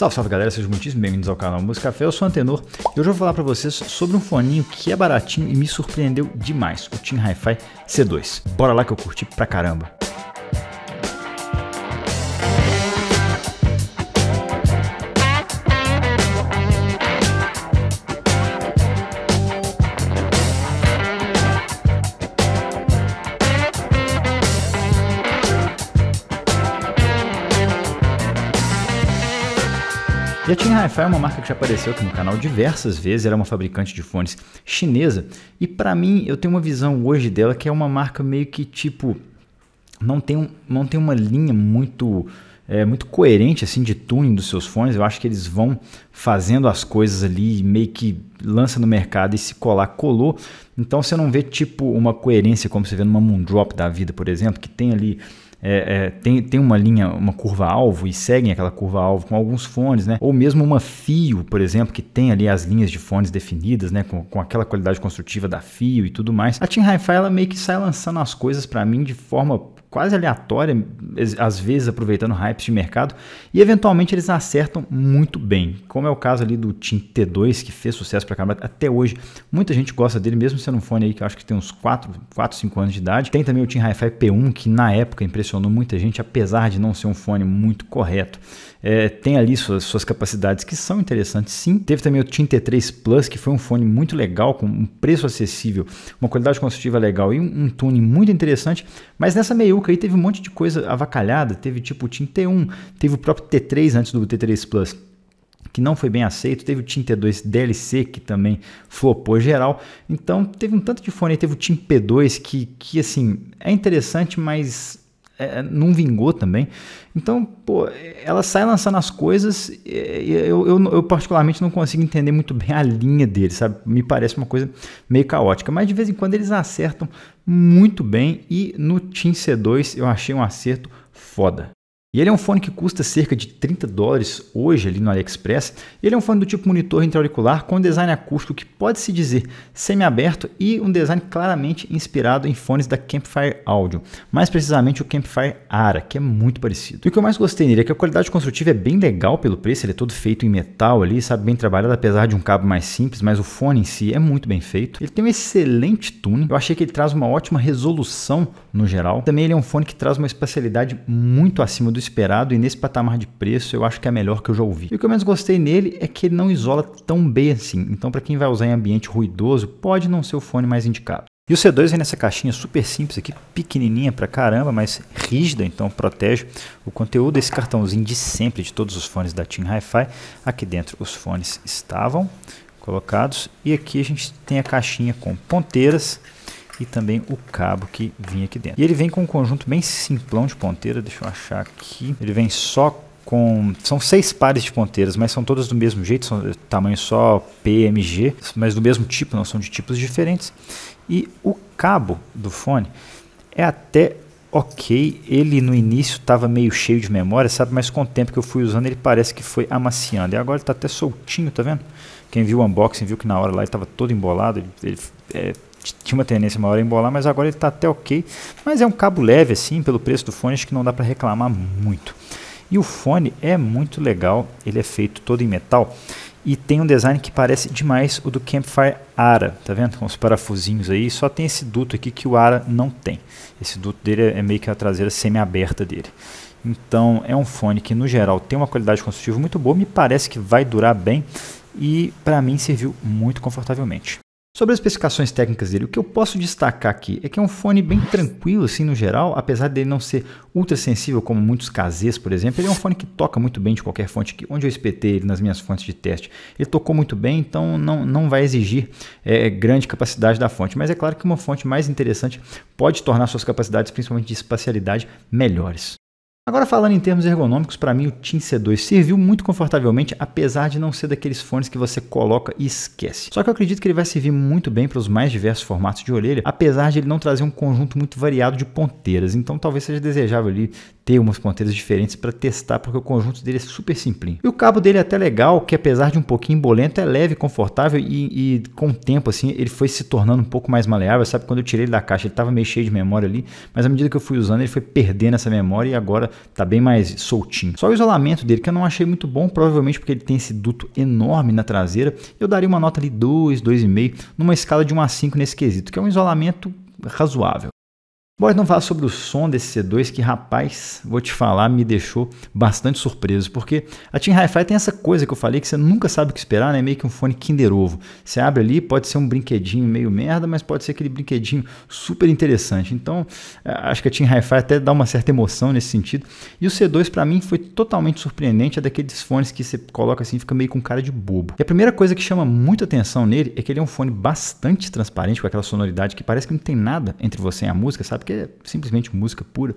Salve, salve galera, sejam muitíssimo bem-vindos ao canal Música Café, eu sou o Antenor e hoje eu vou falar para vocês sobre um foninho que é baratinho e me surpreendeu demais, o Team Hi-Fi C2. Bora lá que eu curti pra caramba. E a Tin Hi-Fi é uma marca que já apareceu aqui no canal diversas vezes, ela é uma fabricante de fones chinesa, e para mim eu tenho uma visão hoje dela que é uma marca meio que tipo não tem, um, não tem uma linha muito é, muito coerente assim de tuning dos seus fones. Eu acho que eles vão fazendo as coisas ali, meio que lança no mercado e se colar, colou. Então você não vê tipo uma coerência como você vê numa Moondrop da vida, por exemplo, que tem ali é, é, tem, tem uma linha, uma curva alvo e seguem aquela curva alvo com alguns fones, né? Ou mesmo uma fio, por exemplo, que tem ali as linhas de fones definidas, né? Com, com aquela qualidade construtiva da fio e tudo mais. A Team Hi-Fi ela meio que sai lançando as coisas para mim de forma quase aleatória, às vezes aproveitando hypes de mercado, e eventualmente eles acertam muito bem, como é o caso ali do Team T2, que fez sucesso para caramba até hoje. Muita gente gosta dele, mesmo sendo um fone aí que eu acho que tem uns 4, 4 5 anos de idade. Tem também o Team Hi-Fi P1, que na época impressionou muita gente, apesar de não ser um fone muito correto. É, tem ali suas, suas capacidades que são interessantes, sim. Teve também o Team T3 Plus, que foi um fone muito legal, com um preço acessível, uma qualidade construtiva legal e um, um muito interessante, mas nessa meio aí teve um monte de coisa avacalhada, teve tipo o Team T1, teve o próprio T3 antes do T3 Plus que não foi bem aceito, teve o Team T2 DLC que também flopou geral, então teve um tanto de fone, teve o Team P2 que, que assim, é interessante, mas é, é, não vingou também. Então, pô, ela sai lançando as coisas eu, eu, eu, particularmente não consigo entender muito bem a linha dele, sabe? Me parece uma coisa meio caótica, mas de vez em quando eles acertam muito bem e no Team C2 eu achei um acerto foda. E ele é um fone que custa cerca de 30 dólares hoje ali no AliExpress. Ele é um fone do tipo monitor intra-auricular com design acústico que pode se dizer semi-aberto e um design claramente inspirado em fones da Campfire Audio, mais precisamente o Campfire Ara, que é muito parecido. E o que eu mais gostei nele é que a qualidade construtiva é bem legal pelo preço, ele é todo feito em metal ali, sabe, bem trabalhado apesar de um cabo mais simples, mas o fone em si é muito bem feito. Ele tem um excelente tune, eu achei que ele traz uma ótima resolução no geral. Também ele é um fone que traz uma espacialidade muito acima do esperado e nesse patamar de preço eu acho que é a melhor que eu já ouvi. E o que eu menos gostei nele é que ele não isola tão bem assim, então para quem vai usar em ambiente ruidoso pode não ser o fone mais indicado. E o C2 vem nessa caixinha super simples aqui, pequenininha pra caramba, mas rígida, então protege o conteúdo desse cartãozinho de sempre de todos os fones da Team Hi-Fi. Aqui dentro os fones estavam colocados e aqui a gente tem a caixinha com ponteiras e também o cabo que vinha aqui dentro. E ele vem com um conjunto bem simplão de ponteira, deixa eu achar aqui. Ele vem só com... São seis pares de ponteiras, mas são todas do mesmo jeito, são tamanho só PMG, mas do mesmo tipo, não são de tipos diferentes. E o cabo do fone é até ok, ele no início estava meio cheio de memória, sabe? Mas com o tempo que eu fui usando, ele parece que foi amaciando. E agora ele está até soltinho, tá vendo? Quem viu o unboxing viu que na hora lá ele estava todo embolado. Ele, ele é, tinha uma tendência maior a embolar, mas agora ele está até ok. Mas é um cabo leve assim, pelo preço do fone, acho que não dá para reclamar muito. E o fone é muito legal, ele é feito todo em metal e tem um design que parece demais o do Campfire Ara, tá vendo? Com os parafusinhos aí, só tem esse duto aqui que o Ara não tem. Esse duto dele é meio que a traseira semi-aberta dele. Então é um fone que no geral tem uma qualidade construtiva muito boa, me parece que vai durar bem e para mim serviu muito confortavelmente. Sobre as especificações técnicas dele, o que eu posso destacar aqui é que é um fone bem tranquilo, assim, no geral, apesar dele não ser ultra sensível como muitos KZs, por exemplo, ele é um fone que toca muito bem de qualquer fonte, que onde eu espetei ele nas minhas fontes de teste, ele tocou muito bem, então não, não vai exigir é, grande capacidade da fonte, mas é claro que uma fonte mais interessante pode tornar suas capacidades, principalmente de espacialidade, melhores. Agora falando em termos ergonômicos, para mim o Team C2 serviu muito confortavelmente, apesar de não ser daqueles fones que você coloca e esquece. Só que eu acredito que ele vai servir muito bem para os mais diversos formatos de orelha, apesar de ele não trazer um conjunto muito variado de ponteiras, então talvez seja desejável ali ter umas ponteiras diferentes para testar, porque o conjunto dele é super simplinho. E o cabo dele é até legal, que apesar de um pouquinho bolento, é leve, confortável e, e com o tempo assim ele foi se tornando um pouco mais maleável. Sabe, quando eu tirei ele da caixa, ele estava meio cheio de memória ali, mas à medida que eu fui usando, ele foi perdendo essa memória e agora está bem mais soltinho. Só o isolamento dele, que eu não achei muito bom, provavelmente porque ele tem esse duto enorme na traseira, eu daria uma nota ali 2, 2,5, numa escala de 1 a 5 nesse quesito, que é um isolamento razoável. Bora não falar sobre o som desse C2, que rapaz, vou te falar, me deixou bastante surpreso, porque a Team Hi-Fi tem essa coisa que eu falei que você nunca sabe o que esperar, né? Meio que um fone Kinder Ovo. Você abre ali, pode ser um brinquedinho meio merda, mas pode ser aquele brinquedinho super interessante. Então, é, acho que a Team Hi-Fi até dá uma certa emoção nesse sentido. E o C2 para mim foi totalmente surpreendente, é daqueles fones que você coloca assim, fica meio com cara de bobo. E a primeira coisa que chama muita atenção nele é que ele é um fone bastante transparente, com aquela sonoridade que parece que não tem nada entre você e a música, sabe? porque é simplesmente música pura.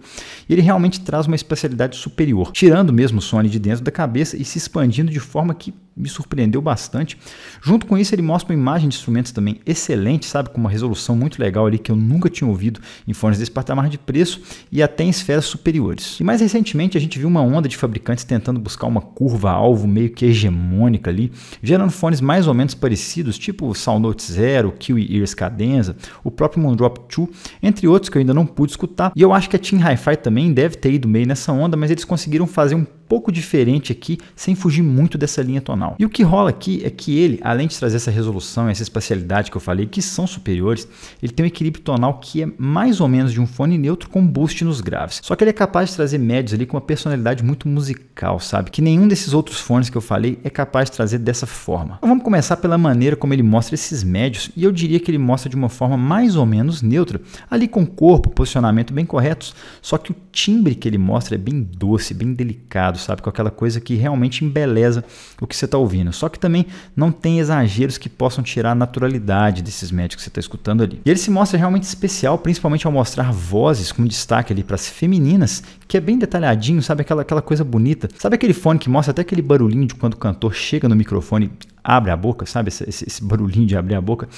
E ele realmente traz uma especialidade superior, tirando mesmo o Sony de dentro da cabeça e se expandindo de forma que me surpreendeu bastante. Junto com isso, ele mostra uma imagem de instrumentos também excelente, sabe? Com uma resolução muito legal ali que eu nunca tinha ouvido em fones desse patamar de preço e até em esferas superiores. E mais recentemente, a gente viu uma onda de fabricantes tentando buscar uma curva-alvo meio que hegemônica ali, gerando fones mais ou menos parecidos, tipo o Sound Note Zero, Kiwi Ears Cadenza, o próprio Moondrop 2, entre outros que eu ainda não pude escutar. E eu acho que a Team Hi-Fi também deve ter ido meio nessa onda, mas eles conseguiram fazer um pouco diferente aqui, sem fugir muito dessa linha tonal. E o que rola aqui é que ele, além de trazer essa resolução e essa espacialidade que eu falei, que são superiores, ele tem um equilíbrio tonal que é mais ou menos de um fone neutro com boost nos graves. Só que ele é capaz de trazer médios ali com uma personalidade muito musical, sabe? Que nenhum desses outros fones que eu falei é capaz de trazer dessa forma. Então vamos começar pela maneira como ele mostra esses médios, e eu diria que ele mostra de uma forma mais ou menos neutra, ali com corpo, posicionamento bem corretos, só que o timbre que ele mostra é bem doce, bem delicado, sabe? Com aquela coisa que realmente embeleza o que você está ouvindo. Só que também não tem exageros que possam tirar a naturalidade desses médicos que você está escutando ali. E ele se mostra realmente especial, principalmente ao mostrar vozes com destaque ali para as femininas, que é bem detalhadinho, sabe? Aquela, aquela coisa bonita. Sabe aquele fone que mostra até aquele barulhinho de quando o cantor chega no microfone abre a boca, sabe? Esse, esse, barulhinho de abrir a boca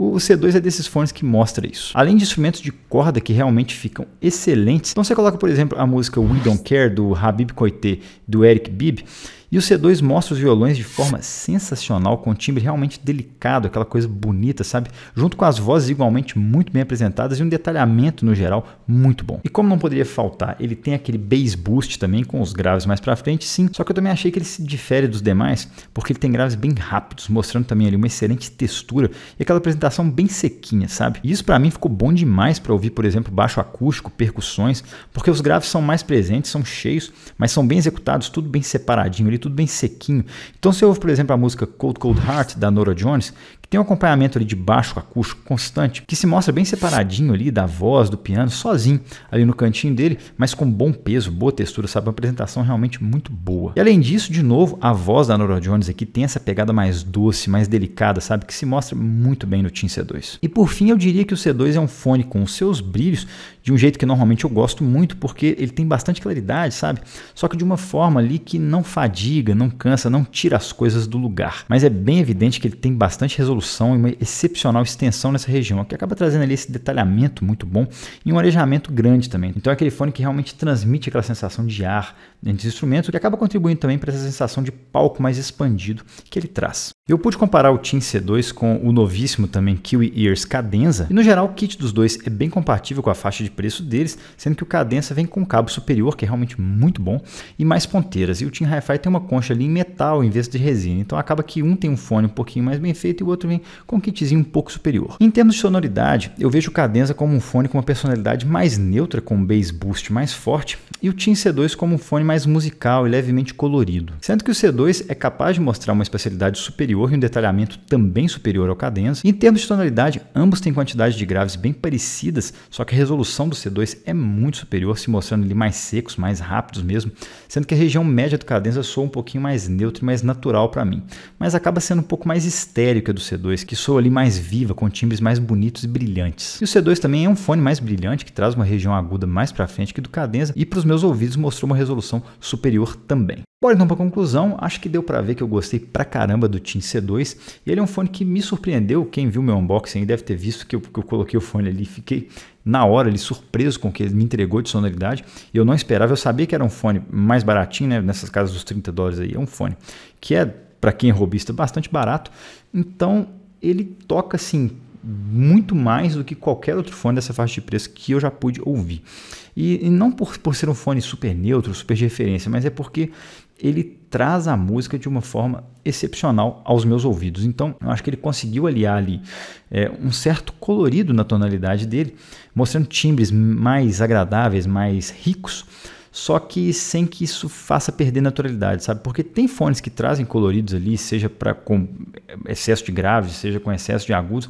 o C2 é desses fones que mostra isso. Além de instrumentos de corda que realmente ficam excelentes, então você coloca, por exemplo, a música We Don't Care do Habib Koité do Eric Bibb, e o C2 mostra os violões de forma sensacional, com um timbre realmente delicado, aquela coisa bonita, sabe? Junto com as vozes igualmente muito bem apresentadas e um detalhamento no geral muito bom. E como não poderia faltar, ele tem aquele bass boost também com os graves mais para frente, sim. Só que eu também achei que ele se difere dos demais, porque ele tem graves bem rápidos, mostrando também ali uma excelente textura e aquela apresentação bem sequinha, sabe? E isso para mim ficou bom demais para ouvir, por exemplo, baixo acústico, percussões, porque os graves são mais presentes, são cheios, mas são bem executados, tudo bem separadinho ali ali tudo bem sequinho. Então você ouve, por exemplo, a música Cold Cold Heart da Nora Jones, que tem um acompanhamento ali de baixo acústico constante, que se mostra bem separadinho ali da voz, do piano, sozinho ali no cantinho dele, mas com bom peso, boa textura, sabe? Uma apresentação realmente muito boa. E além disso, de novo, a voz da Nora Jones aqui tem essa pegada mais doce, mais delicada, sabe? Que se mostra muito bem no Team C2. E por fim, eu diria que o C2 é um fone com os seus brilhos, de um jeito que normalmente eu gosto muito, porque ele tem bastante claridade, sabe? Só que de uma forma ali que não fadiga fadiga, não cansa, não tira as coisas do lugar. Mas é bem evidente que ele tem bastante resolução e uma excepcional extensão nessa região, que acaba trazendo ali esse detalhamento muito bom e um arejamento grande também. Então é aquele fone que realmente transmite aquela sensação de ar, os instrumentos, que acaba contribuindo também para essa sensação de palco mais expandido que ele traz. Eu pude comparar o Team C2 com o novíssimo também Kiwi Ears Cadenza, e no geral o kit dos dois é bem compatível com a faixa de preço deles, sendo que o Cadenza vem com um cabo superior, que é realmente muito bom, e mais ponteiras, e o Team Hi-Fi tem uma concha ali em metal em vez de resina, então acaba que um tem um fone um pouquinho mais bem feito e o outro vem com um kitzinho um pouco superior. Em termos de sonoridade, eu vejo o Cadenza como um fone com uma personalidade mais neutra, com um bass boost mais forte, e o Team C2 como um fone mais musical e levemente colorido. Sendo que o C2 é capaz de mostrar uma especialidade superior e um detalhamento também superior ao cadenza. Em termos de tonalidade, ambos têm quantidade de graves bem parecidas, só que a resolução do C2 é muito superior, se mostrando ali mais secos, mais rápidos mesmo, sendo que a região média do cadenza soa um pouquinho mais neutra e mais natural para mim, mas acaba sendo um pouco mais estéreo do C2, que soa ali mais viva, com timbres mais bonitos e brilhantes. E o C2 também é um fone mais brilhante, que traz uma região aguda mais para frente que do cadenza e para os meus ouvidos mostrou uma resolução superior também. Bora então para a conclusão, acho que deu para ver que eu gostei pra caramba do Team C2 e ele é um fone que me surpreendeu, quem viu meu unboxing deve ter visto que eu, que eu coloquei o fone ali e fiquei na hora ali surpreso com o que ele me entregou de sonoridade, eu não esperava, eu sabia que era um fone mais baratinho, né, nessas casas dos 30 dólares aí, é um fone que é para quem é robista bastante barato, então ele toca assim muito mais do que qualquer outro fone dessa faixa de preço que eu já pude ouvir. E, e não por, por ser um fone super neutro, super de referência, mas é porque ele traz a música de uma forma excepcional aos meus ouvidos. Então, eu acho que ele conseguiu aliar ali é, um certo colorido na tonalidade dele, mostrando timbres mais agradáveis, mais ricos, só que sem que isso faça perder naturalidade, sabe? Porque tem fones que trazem coloridos ali, seja para com excesso de graves, seja com excesso de agudos,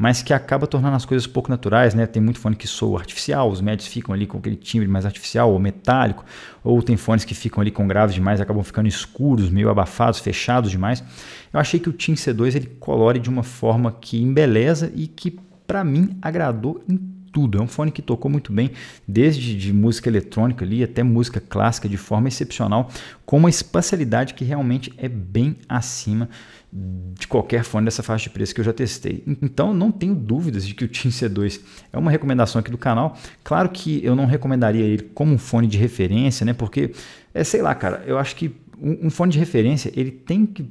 mas que acaba tornando as coisas pouco naturais, né? Tem muito fone que soa artificial, os médios ficam ali com aquele timbre mais artificial ou metálico, ou tem fones que ficam ali com graves demais, acabam ficando escuros, meio abafados, fechados demais. Eu achei que o Team C2 ele colore de uma forma que embeleza e que para mim agradou inteiramente tudo. É um fone que tocou muito bem, desde de música eletrônica ali até música clássica de forma excepcional, com uma espacialidade que realmente é bem acima de qualquer fone dessa faixa de preço que eu já testei. Então não tenho dúvidas de que o Team C2 é uma recomendação aqui do canal. Claro que eu não recomendaria ele como um fone de referência, né? Porque é sei lá, cara, eu acho que um, um fone de referência ele tem que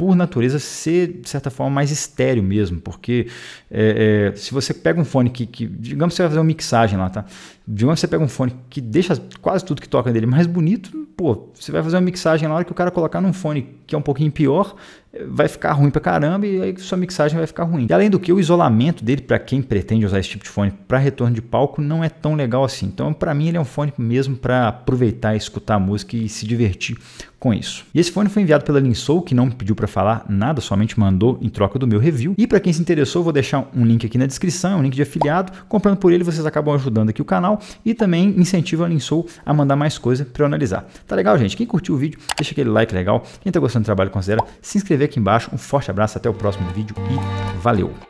por natureza ser, de certa forma, mais estéreo mesmo, porque é, é, se você pega um fone que, que, digamos que você vai fazer uma mixagem lá, tá? Digamos que você pega um fone que deixa quase tudo que toca dele mais bonito, pô, você vai fazer uma mixagem lá, que o cara colocar num fone que é um pouquinho pior, vai ficar ruim pra caramba e aí sua mixagem vai ficar ruim. E além do que, o isolamento dele para quem pretende usar esse tipo de fone para retorno de palco não é tão legal assim. Então, para mim ele é um fone mesmo para aproveitar, escutar a música e se divertir com isso. E esse fone foi enviado pela Linsou, que não me pediu para falar nada, somente mandou em troca do meu review. E para quem se interessou, vou deixar um link aqui na descrição, é um link de afiliado. Comprando por ele, vocês acabam ajudando aqui o canal e também incentivam a Linsou a mandar mais coisa para eu analisar. Tá legal, gente? Quem curtiu o vídeo, deixa aquele like legal. Quem tá gostando do trabalho, considera se inscrever inscrever aqui embaixo. Um forte abraço, até o próximo vídeo e valeu!